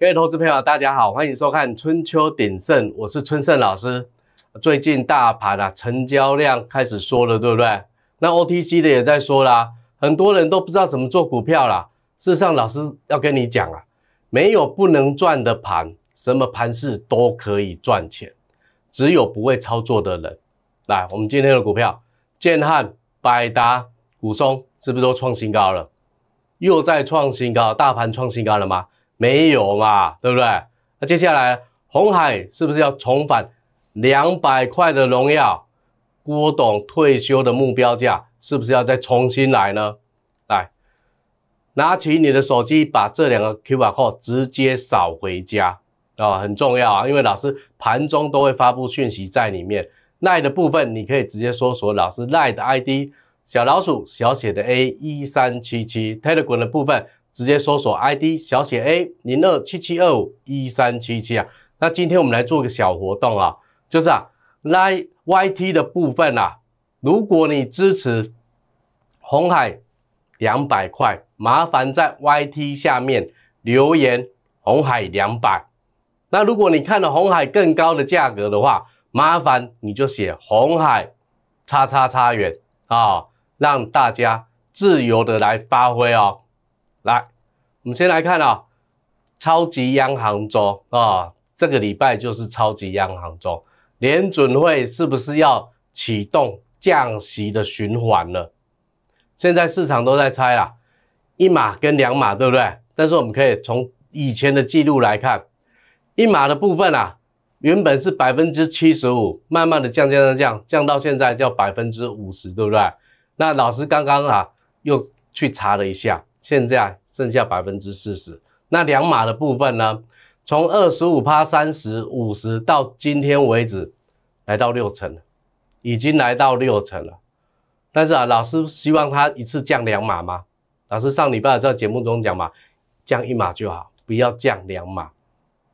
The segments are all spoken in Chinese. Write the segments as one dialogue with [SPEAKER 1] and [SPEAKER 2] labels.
[SPEAKER 1] 各位投资朋友，大家好，欢迎收看《春秋鼎盛》，我是春盛老师。最近大盘啊，成交量开始缩了，对不对？那 OTC 的也在说啦，很多人都不知道怎么做股票啦。事实上，老师要跟你讲啊，没有不能赚的盘，什么盘势都可以赚钱，只有不会操作的人。来，我们今天的股票，建汉、百达、股松，是不是都创新高了？又在创新高，大盘创新高了吗？没有嘛，对不对？那接下来红海是不是要重返两百块的荣耀？郭董退休的目标价是不是要再重新来呢？来，拿起你的手机，把这两个 c o d 号直接扫回家啊，很重要啊！因为老师盘中都会发布讯息在里面。赖的部分你可以直接搜索老师赖的 ID，小老鼠小写的 A 一三七七 Telegram 的部分。直接搜索 ID 小写 A 零二七七二五一三七七啊，那今天我们来做个小活动啊，就是啊，来 YT 的部分啊，如果你支持红海两百块，麻烦在 YT 下面留言红海两百。那如果你看了红海更高的价格的话，麻烦你就写红海，叉叉叉元啊，让大家自由的来发挥哦。来，我们先来看啊，超级央行周啊，这个礼拜就是超级央行周，联准会是不是要启动降息的循环了？现在市场都在猜啦，一码跟两码对不对？但是我们可以从以前的记录来看，一码的部分啊，原本是百分之七十五，慢慢的降降降降，降到现在叫百分之五十，对不对？那老师刚刚啊，又去查了一下。现在剩下百分之四十，那两码的部分呢？从二十五趴、三十五十到今天为止，来到六成，已经来到六成了。但是啊，老师希望他一次降两码吗？老师上礼拜在节目中讲嘛，降一码就好，不要降两码，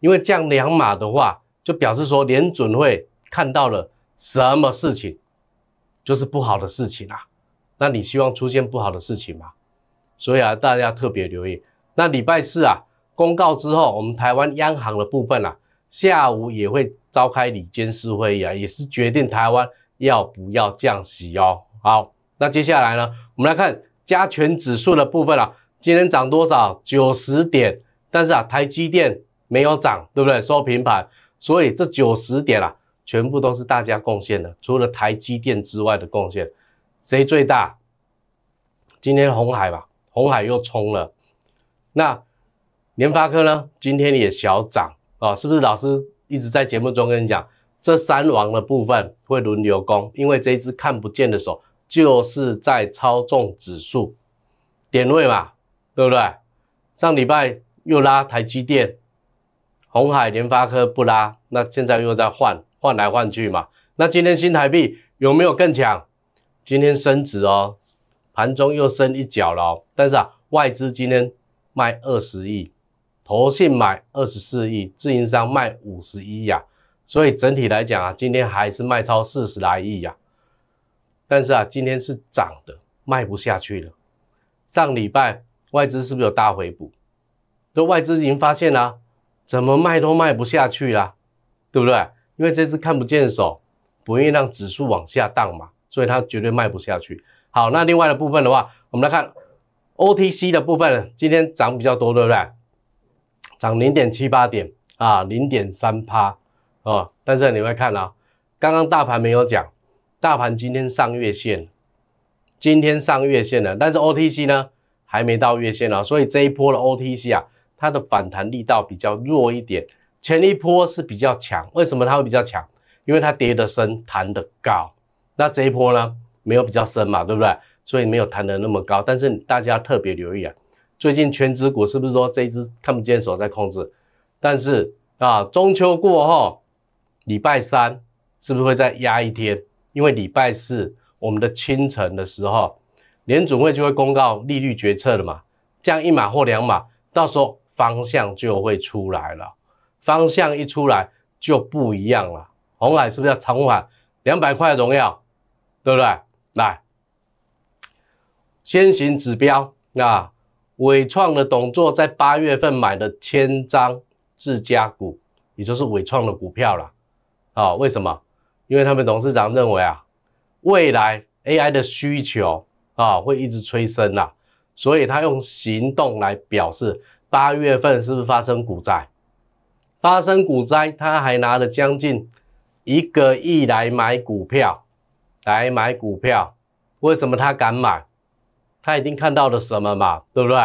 [SPEAKER 1] 因为降两码的话，就表示说连准会看到了什么事情，就是不好的事情啦。那你希望出现不好的事情吗？所以啊，大家特别留意，那礼拜四啊公告之后，我们台湾央行的部分啊，下午也会召开里监事会议啊，也是决定台湾要不要降息哦。好，那接下来呢，我们来看加权指数的部分啊，今天涨多少？九十点，但是啊，台积电没有涨，对不对？收平盘，所以这九十点啊，全部都是大家贡献的，除了台积电之外的贡献，谁最大？今天红海吧。红海又冲了，那联发科呢？今天也小涨啊，是不是？老师一直在节目中跟你讲，这三王的部分会轮流攻，因为这一只看不见的手就是在操纵指数点位嘛，对不对？上礼拜又拉台积电，红海、联发科不拉，那现在又在换，换来换去嘛。那今天新台币有没有更强？今天升值哦。盘中又升一角了，但是啊，外资今天卖二十亿，投信买二十四亿，自营商卖五十亿呀，所以整体来讲啊，今天还是卖超四十来亿呀。但是啊，今天是涨的，卖不下去了。上礼拜外资是不是有大回补？都外资已经发现啦，怎么卖都卖不下去了，对不对？因为这次看不见手，不愿意让指数往下荡嘛，所以它绝对卖不下去。好，那另外的部分的话，我们来看 O T C 的部分，今天涨比较多，对不对？涨零点七八点啊，零点三八啊。但是你会看啊，刚刚大盘没有讲，大盘今天上月线，今天上月线了，但是 O T C 呢还没到月线啊，所以这一波的 O T C 啊，它的反弹力道比较弱一点，前一波是比较强，为什么它会比较强？因为它跌的深，弹的高，那这一波呢？没有比较深嘛，对不对？所以没有弹得那么高。但是大家特别留意啊，最近全指股是不是说这一只看不见手在控制？但是啊，中秋过后，礼拜三是不是会再压一天？因为礼拜四我们的清晨的时候，联储会就会公告利率决策了嘛。这样一码或两码，到时候方向就会出来了。方向一出来就不一样了。红海是不是要长还两百块荣耀，对不对？来，先行指标啊，伟创的董座在八月份买的千张自家股，也就是伟创的股票了啊？为什么？因为他们董事长认为啊，未来 AI 的需求啊会一直催生啊，所以他用行动来表示八月份是不是发生股灾？发生股灾，他还拿了将近一个亿来买股票。来买股票，为什么他敢买？他已经看到了什么嘛，对不对？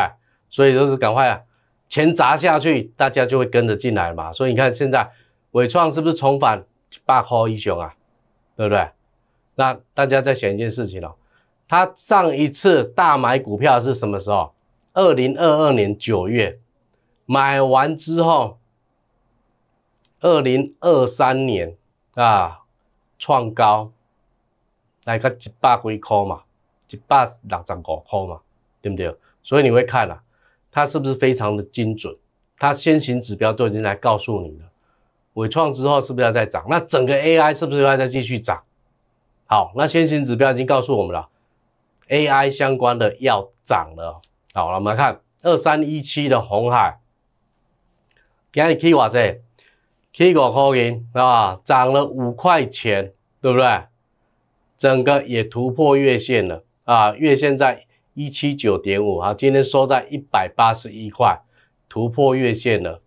[SPEAKER 1] 所以就是赶快钱砸下去，大家就会跟着进来嘛。所以你看现在伟创是不是重返霸号英雄啊，对不对？那大家再想一件事情了，他上一次大买股票是什么时候？二零二二年九月买完之后，二零二三年啊创高。来个一百几块嘛，一百六十五块嘛，对不对？所以你会看啊，它是不是非常的精准？它先行指标都已经来告诉你了，尾创之后是不是要再涨？那整个 AI 是不是要再继续涨？好，那先行指标已经告诉我们了，AI 相关的要涨了。好我们来看二三一七的红海，你看你可以画这，七个块钱啊，涨了五块钱，对不对？整个也突破月线了啊！月线在一七九点五啊，今天收在一百八十一块，突破月线了。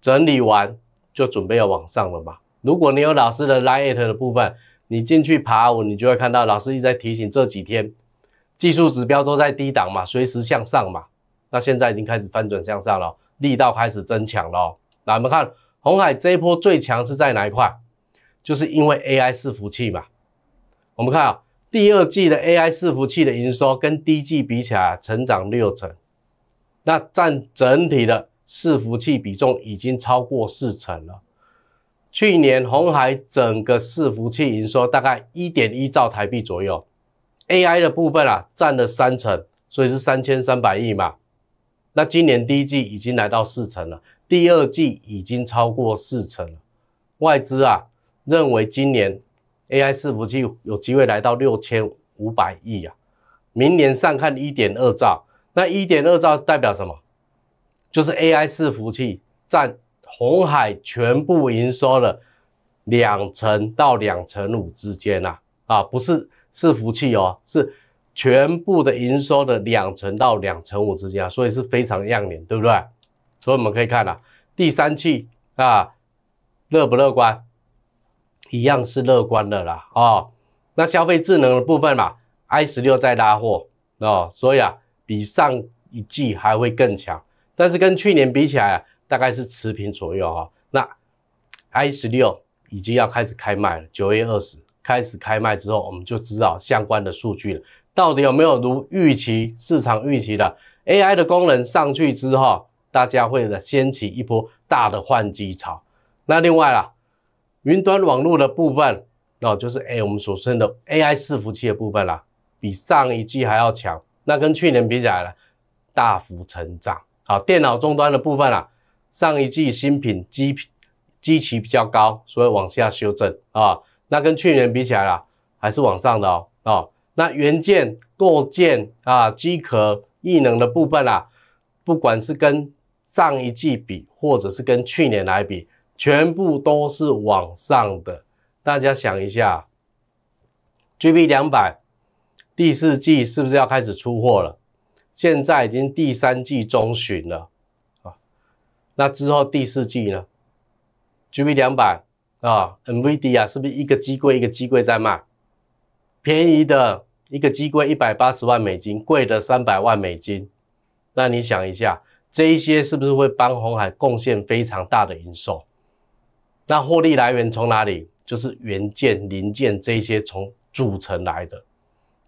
[SPEAKER 1] 整理完就准备要往上了嘛。如果你有老师的 l e i t 的部分，你进去爬五，你就会看到老师一直在提醒这几天技术指标都在低档嘛，随时向上嘛。那现在已经开始翻转向上了，力道开始增强了。那我们看红海这一波最强是在哪一块？就是因为 AI 伺服器嘛。我们看啊，第二季的 AI 伺服器的营收跟第一季比起来，成长六成，那占整体的伺服器比重已经超过四成了。去年红海整个伺服器营收大概一点一兆台币左右，AI 的部分啊占了三成，所以是三千三百亿嘛。那今年第一季已经来到四成了，第二季已经超过四成了。外资啊认为今年。AI 伺服器有机会来到六千五百亿啊！明年上看一点二兆，那一点二兆代表什么？就是 AI 伺服器占红海全部营收的两成到两成五之间啊！啊，不是伺服器哦，是全部的营收的两成到两成五之间，啊，所以是非常亮眼，对不对？所以我们可以看啊，第三期啊，乐不乐观？一样是乐观的啦，哦。那消费智能的部分嘛，i 十六在拉货，哦，所以啊，比上一季还会更强，但是跟去年比起来啊，大概是持平左右哦。那 i 十六已经要开始开卖了，九月二十开始开卖之后，我们就知道相关的数据了，到底有没有如预期市场预期的 AI 的功能上去之后，大家会的掀起一波大的换机潮。那另外啊。云端网络的部分，那就是哎我们所称的 AI 伺服器的部分啦，比上一季还要强。那跟去年比起来了，大幅成长。好，电脑终端的部分啦，上一季新品机机器比较高，所以往下修正啊。那跟去年比起来啦，还是往上的哦。哦，那元件、构建啊、机壳、异能的部分啦，不管是跟上一季比，或者是跟去年来比。全部都是往上的，大家想一下，G B 两百第四季是不是要开始出货了？现在已经第三季中旬了啊，那之后第四季呢？G B 两百啊，M V D 啊，是不是一个机柜一个机柜在卖？便宜的，一个机柜一百八十万美金，贵的三百万美金。那你想一下，这一些是不是会帮红海贡献非常大的营收？那获利来源从哪里？就是元件、零件这些从组成来的，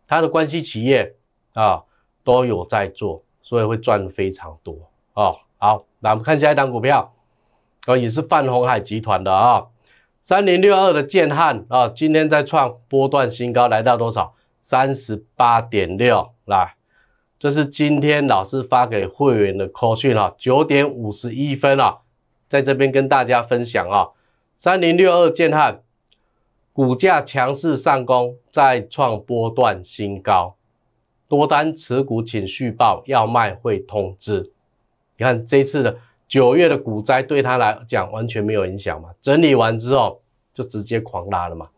[SPEAKER 1] 它的关系企业啊都有在做，所以会赚非常多哦。好，那我们看下一档股票，啊，也是泛红海集团的啊，三零六二的建汉啊，今天在创波段新高，来到多少？三十八点六，来，这是今天老师发给会员的 call 讯啊，九点五十一分啊，在这边跟大家分享啊。三零六二建汉，股价强势上攻，再创波段新高。多单持股请续报，要卖会通知。你看这次的九月的股灾对他来讲完全没有影响嘛？整理完之后就直接狂拉了嘛？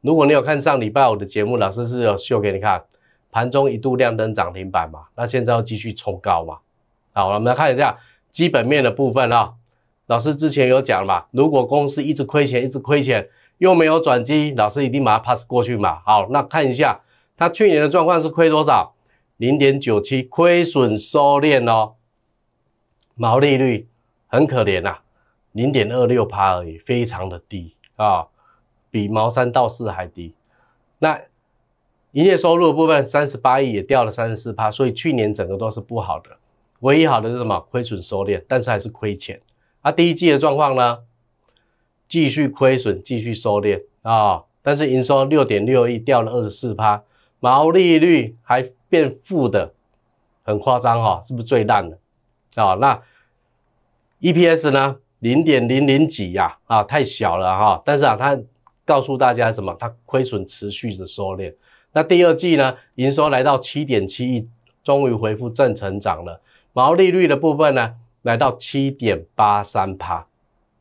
[SPEAKER 1] 如果你有看上礼拜五的节目，老师是有秀给你看，盘中一度亮灯涨停板嘛？那现在要继续冲高嘛？好，我们来看一下基本面的部分啊。老师之前有讲嘛，如果公司一直亏钱，一直亏钱，又没有转机，老师一定把它 pass 过去嘛。好，那看一下它去年的状况是亏多少，零点九七亏损收敛哦，毛利率很可怜呐，零点二六趴而已，非常的低啊，比毛三到四还低。那营业收入的部分三十八亿也掉了三十四趴，所以去年整个都是不好的，唯一好的是什么？亏损收敛，但是还是亏钱。啊，第一季的状况呢，继续亏损，继续收敛啊，但是营收六点六亿，掉了二十四趴，毛利率还变负的，很夸张哈，是不是最烂的啊？那 EPS 呢，零点零零几呀，啊，太小了哈，但是啊，它告诉大家什么？它亏损持续的收敛。那第二季呢，营收来到七点七亿，终于恢复正成长了，毛利率的部分呢？来到七点八三趴，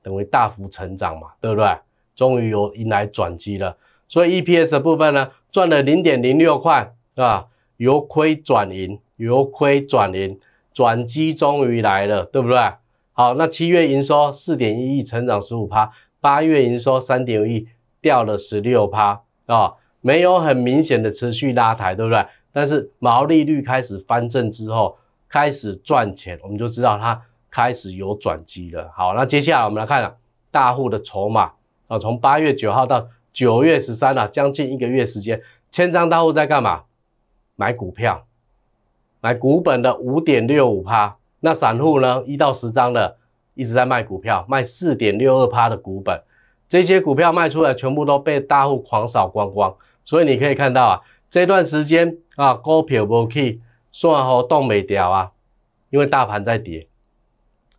[SPEAKER 1] 等于大幅成长嘛，对不对？终于有迎来转机了。所以 EPS 部分呢，赚了零点零六块，啊，由亏转盈，由亏转盈，转机终于来了，对不对？好，那七月营收四点一亿，成长十五趴；八月营收三点五亿，掉了十六趴啊，没有很明显的持续拉抬，对不对？但是毛利率开始翻正之后，开始赚钱，我们就知道它。开始有转机了。好，那接下来我们来看大户的筹码啊，从八月九号到九月十三啊，将近一个月时间，千张大户在干嘛？买股票，买股本的五点六五趴。那散户呢？一到十张的一直在卖股票，卖四点六二趴的股本。这些股票卖出来，全部都被大户狂扫光光。所以你可以看到啊，这段时间啊，股票不无起，散户动袂掉啊，因为大盘在跌。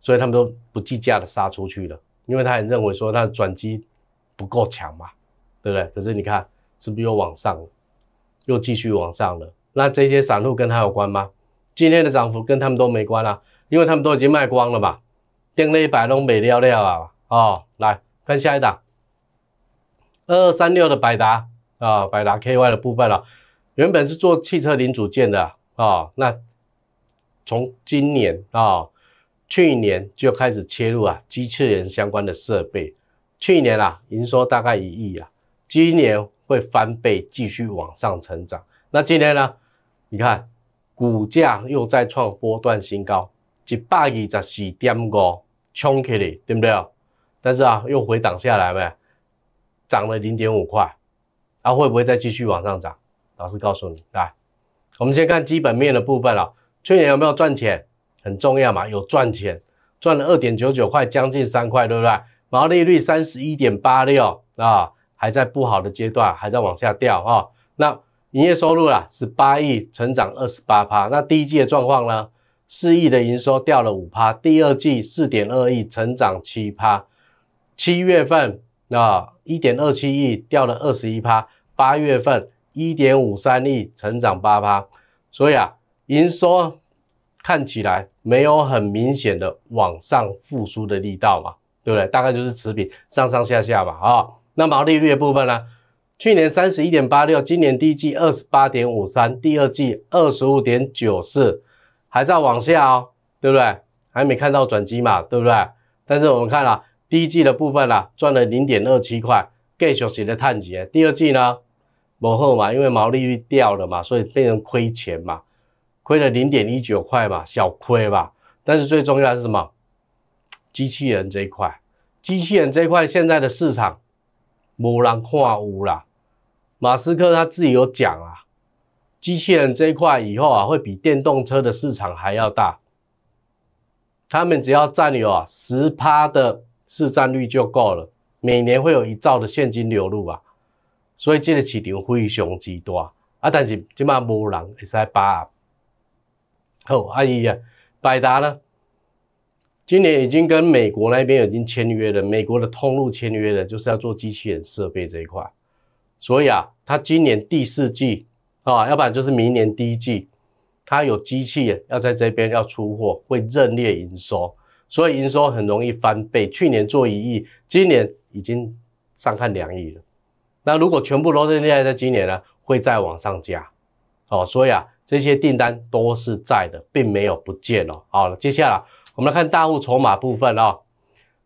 [SPEAKER 1] 所以他们都不计价的杀出去了，因为他也认为说的转机不够强嘛，对不对？可是你看，是不是又往上了，又继续往上了？那这些散户跟他有关吗？今天的涨幅跟他们都没关啊，因为他们都已经卖光了嘛，定了一百都没料料啊！哦，来看下一档，二二三六的百达啊，百达 KY 的部分了。原本是做汽车零组件的啊，那从今年啊。去年就开始切入啊，机器人相关的设备。去年啊营收大概一亿啊，今年会翻倍，继续往上成长。那今天呢？你看股价又再创波段新高，一百二十四点五，冲起来，对不对？但是啊，又回档下来呗，涨了零点五块，它会不会再继续往上涨？老师告诉你，来，我们先看基本面的部分啊，去年有没有赚钱？很重要嘛？有赚钱，赚了二点九九块，将近三块，对不对？毛利率三十一点八六啊，还在不好的阶段，还在往下掉啊。那营业收入啊，十八亿，成长二十八趴。那第一季的状况呢，四亿的营收掉了五趴，第二季四点二亿，成长七趴。七月份啊，一点二七亿掉了二十一趴，八月份一点五三亿，成长八趴。所以啊，营收。看起来没有很明显的往上复苏的力道嘛，对不对？大概就是持平上上下下嘛，啊。那毛利率的部分呢？去年三十一点八六，今年第一季二十八点五三，第二季二十五点九四，还在往下哦，对不对？还没看到转机嘛，对不对？但是我们看了第一季的部分呢，赚了零点二七块，get 学的碳碱。第二季呢，往后嘛，因为毛利率掉了嘛，所以变成亏钱嘛。亏了零点一九块吧，小亏吧。但是最重要的是什么？机器人这一块，机器人这一块现在的市场无人看屋啦。马斯克他自己有讲啊，机器人这一块以后啊会比电动车的市场还要大。他们只要占有啊十趴的市占率就够了，每年会有一兆的现金流入啊。所以这个市场非常之大啊，但是今嘛无人会使把握。哦，阿姨呀，百达呢，今年已经跟美国那边已经签约了，美国的通路签约了，就是要做机器人设备这一块，所以啊，它今年第四季啊，要不然就是明年第一季，它有机器要在这边要出货，会认列营收，所以营收很容易翻倍，去年做一亿，今年已经上看两亿了，那如果全部罗德列在今年呢，会再往上加，哦，所以啊。这些订单都是在的，并没有不见哦。好了，接下来我们来看大户筹码部分啊。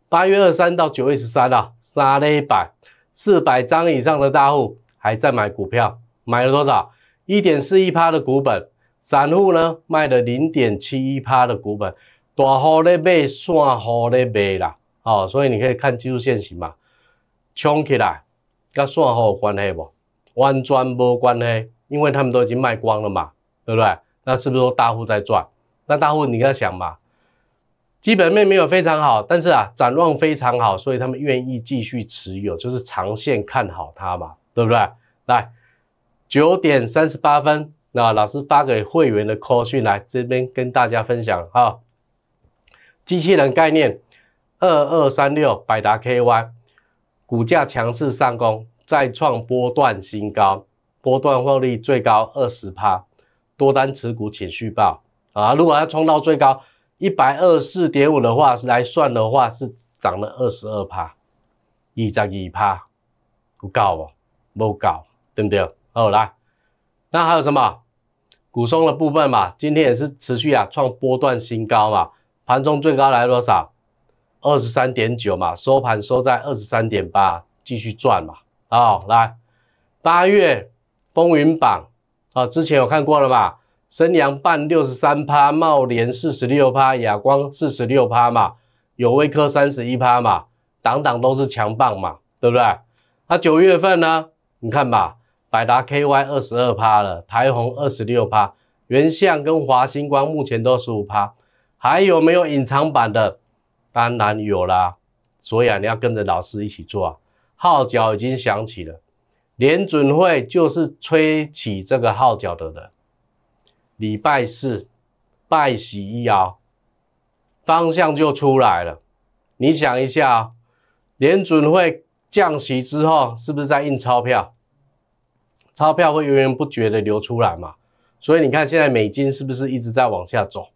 [SPEAKER 1] 八月二三到九月十三啊，沙雷板四百张以上的大户还在买股票，买了多少？一点四一趴的股本。散户呢，卖了零点七一趴的股本。大户咧卖，散户咧卖啦。哦，所以你可以看技术线型嘛，冲起来，跟散户有关系不？完全无关系，因为他们都已经卖光了嘛。对不对？那是不是说大户在赚？那大户你要想嘛，基本面没有非常好，但是啊，展望非常好，所以他们愿意继续持有，就是长线看好它嘛，对不对？来，九点三十八分，那老师发给会员的 call 讯来这边跟大家分享哈。机器人概念，二二三六百达 KY 股价强势上攻，再创波段新高，波段获利最高二十趴。多单持股请续报啊！如果要冲到最高一百二四点五的话，来算的话是涨了二十二趴，一涨一趴不高哦，冇高，对不对？好，来，那还有什么？股松的部分嘛，今天也是持续啊，创波段新高嘛。盘中最高来多少？二十三点九嘛，收盘收在二十三点八，继续赚嘛。好，来，八月风云榜。啊，之前有看过了吧？升阳半六十三趴，茂联四十六趴，亚光四十六趴嘛，有威科三十一趴嘛，档档都是强棒嘛，对不对？那九月份呢？你看吧，百达 KY 二十二趴了，台红二十六趴，原相跟华星光目前都十五趴，还有没有隐藏版的？当然有啦，所以啊，你要跟着老师一起做，啊，号角已经响起了。联准会就是吹起这个号角的人，礼拜四拜喜一啊，方向就出来了。你想一下，联准会降息之后，是不是在印钞票？钞票会源源不绝的流出来嘛？所以你看现在美金是不是一直在往下走？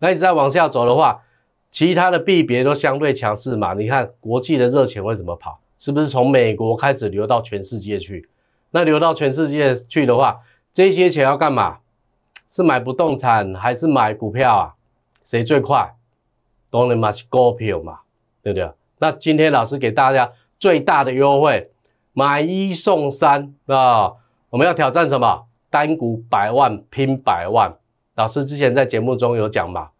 [SPEAKER 1] 那一直在往下走的话，其他的币别都相对强势嘛？你看国际的热钱会怎么跑？是不是从美国开始流到全世界去？那流到全世界去的话，这些钱要干嘛？是买不动产还是买股票啊？谁最快？当然买股票嘛，对不对？那今天老师给大家最大的优惠，买一送三。那我们要挑战什么？单股百万拼百万。老师之前在节目中有讲嘛，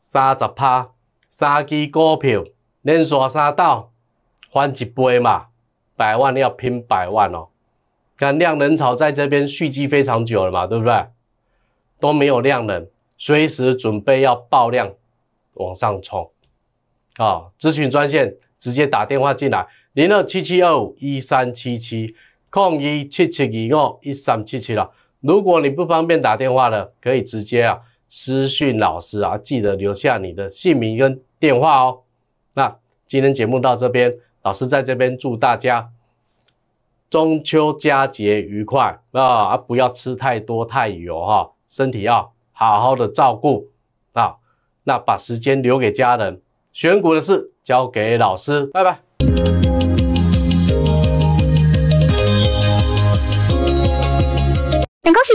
[SPEAKER 1] 三十趴三基股票。连锁三道，翻几倍嘛？百万要拼百万哦！看量能潮在这边蓄积非常久了嘛，对不对？都没有量能，随时准备要爆量往上冲啊！咨询专线直接打电话进来，零二七七二五一三七七空一七七一五一三七七了。如果你不方便打电话的，可以直接啊私讯老师啊，记得留下你的姓名跟电话哦。今天节目到这边，老师在这边祝大家中秋佳节愉快啊！不要吃太多太油哈，身体要好好的照顾啊。那把时间留给家人，选股的事交给老师，拜拜。